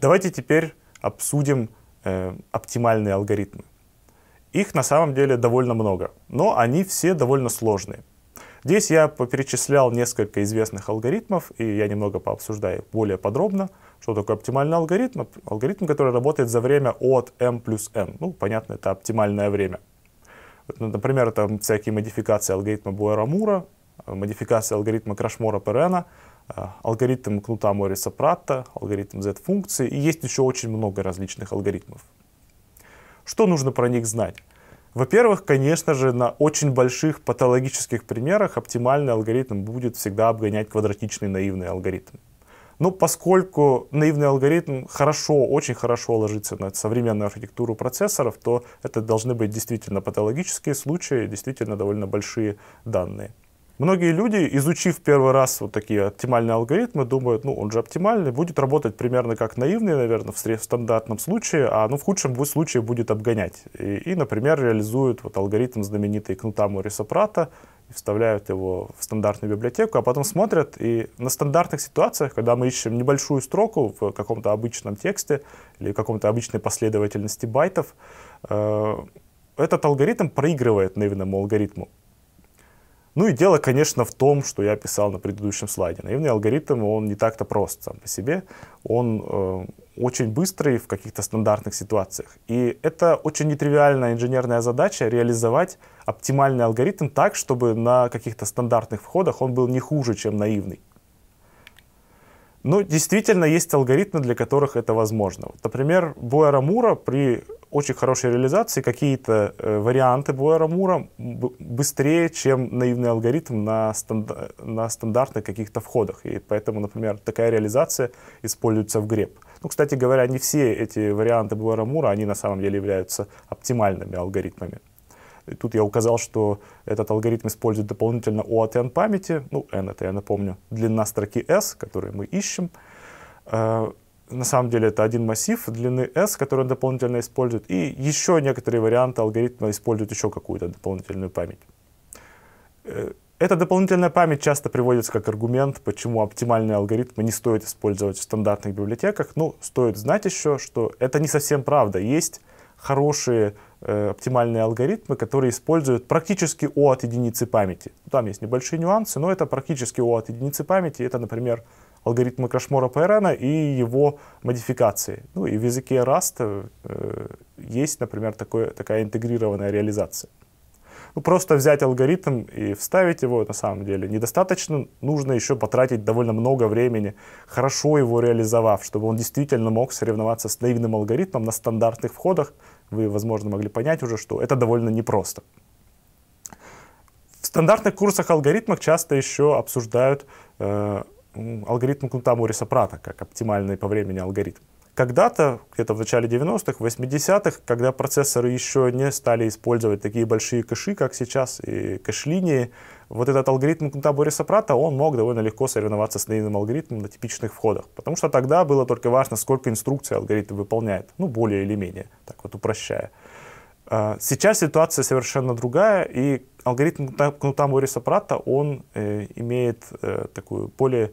Давайте теперь обсудим э, оптимальные алгоритмы. Их на самом деле довольно много, но они все довольно сложные. Здесь я перечислял несколько известных алгоритмов, и я немного пообсуждаю более подробно, что такое оптимальный алгоритм. Алгоритм, который работает за время от m плюс n. Ну, понятно, это оптимальное время. Вот, ну, например, там всякие модификации алгоритма Буэра-Мура, модификации алгоритма Крашмора-Перена, Э, алгоритм Кнута Мориса Пратта, алгоритм Z-функции, и есть еще очень много различных алгоритмов. Что нужно про них знать? Во-первых, конечно же, на очень больших патологических примерах оптимальный алгоритм будет всегда обгонять квадратичный наивный алгоритм. Но поскольку наивный алгоритм хорошо, очень хорошо ложится на современную архитектуру процессоров, то это должны быть действительно патологические случаи, действительно довольно большие данные. Многие люди, изучив первый раз вот такие оптимальные алгоритмы, думают, ну, он же оптимальный, будет работать примерно как наивный, наверное, в, в стандартном случае, а ну, в худшем случае будет обгонять. И, и например, реализуют вот алгоритм знаменитый кнута Мориса Прата, вставляют его в стандартную библиотеку, а потом смотрят, и на стандартных ситуациях, когда мы ищем небольшую строку в каком-то обычном тексте или каком-то обычной последовательности байтов, э, этот алгоритм проигрывает наивному алгоритму. Ну и дело, конечно, в том, что я писал на предыдущем слайде. Наивный алгоритм, он не так-то прост сам по себе. Он э, очень быстрый в каких-то стандартных ситуациях. И это очень нетривиальная инженерная задача реализовать оптимальный алгоритм так, чтобы на каких-то стандартных входах он был не хуже, чем наивный. Ну, действительно, есть алгоритмы, для которых это возможно. Вот, например, Буэра Мура при очень хорошей реализации какие-то э, варианты Буэра Мура быстрее, чем наивный алгоритм на, станда на стандартных каких-то входах. И поэтому, например, такая реализация используется в греб. Ну, кстати говоря, не все эти варианты Буэра Мура, они на самом деле являются оптимальными алгоритмами. Тут я указал, что этот алгоритм использует дополнительно O от N памяти. Ну, N это, я напомню, длина строки S, которую мы ищем. Э, на самом деле это один массив длины S, который он дополнительно использует. И еще некоторые варианты алгоритма используют еще какую-то дополнительную память. Э, эта дополнительная память часто приводится как аргумент, почему оптимальные алгоритмы не стоит использовать в стандартных библиотеках. Ну, стоит знать еще, что это не совсем правда. Есть хорошие Э, оптимальные алгоритмы, которые используют практически O от единицы памяти. Там есть небольшие нюансы, но это практически O от единицы памяти. Это, например, алгоритмы Крашмора Пайрена и его модификации. Ну и в языке Rust э, есть, например, такое, такая интегрированная реализация. Ну, просто взять алгоритм и вставить его, на самом деле, недостаточно. Нужно еще потратить довольно много времени, хорошо его реализовав, чтобы он действительно мог соревноваться с наивным алгоритмом на стандартных входах. Вы, возможно, могли понять уже, что это довольно непросто. В стандартных курсах алгоритмах часто еще обсуждают э, алгоритм кнута Мориса Прата как оптимальный по времени алгоритм. Когда-то, где-то в начале 90-х, 80-х, когда процессоры еще не стали использовать такие большие кэши, как сейчас, и кэш-линии, вот этот алгоритм кнута Бориса Прата, он мог довольно легко соревноваться с наивным алгоритмом на типичных входах. Потому что тогда было только важно, сколько инструкций алгоритм выполняет. Ну, более или менее, так вот упрощая. А, сейчас ситуация совершенно другая, и алгоритм кнута Бориса Прата, он э, имеет э, такое более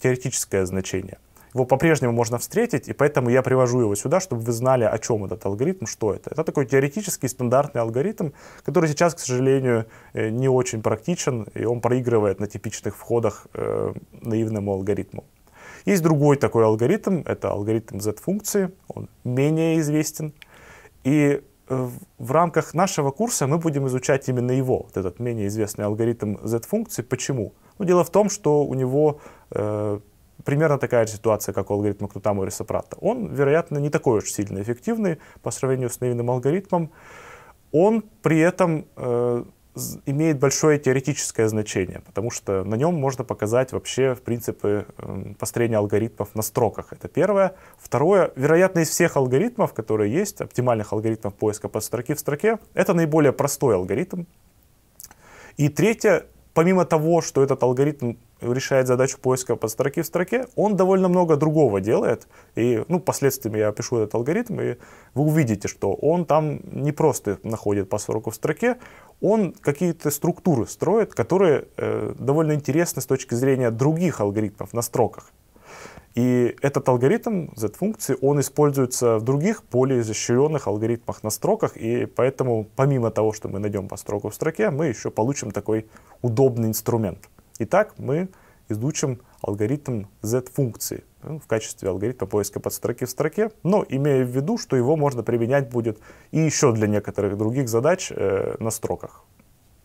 теоретическое значение его по-прежнему можно встретить, и поэтому я привожу его сюда, чтобы вы знали, о чем этот алгоритм, что это. Это такой теоретический стандартный алгоритм, который сейчас, к сожалению, э, не очень практичен, и он проигрывает на типичных входах э, наивному алгоритму. Есть другой такой алгоритм, это алгоритм Z-функции, он менее известен. И э, в рамках нашего курса мы будем изучать именно его, вот этот менее известный алгоритм Z-функции. Почему? Ну, дело в том, что у него э, примерно такая же ситуация, как у алгоритма Кнута Мориса Пратта. Он, вероятно, не такой уж сильно эффективный по сравнению с наивным алгоритмом. Он при этом э, имеет большое теоретическое значение, потому что на нем можно показать вообще в принципы эм, построения алгоритмов на строках. Это первое. Второе, вероятно, из всех алгоритмов, которые есть, оптимальных алгоритмов поиска по строке в строке, это наиболее простой алгоритм. И третье, помимо того, что этот алгоритм решает задачу поиска по строке в строке, он довольно много другого делает. И, ну, последствиями я опишу этот алгоритм, и вы увидите, что он там не просто находит по сроку в строке, он какие-то структуры строит, которые э, довольно интересны с точки зрения других алгоритмов на строках. И этот алгоритм Z-функции, он используется в других более изощренных алгоритмах на строках, и поэтому помимо того, что мы найдем по строку в строке, мы еще получим такой удобный инструмент. Итак, мы изучим алгоритм Z-функции э, в качестве алгоритма поиска подстроки в строке, но имея в виду, что его можно применять будет и еще для некоторых других задач э, на строках.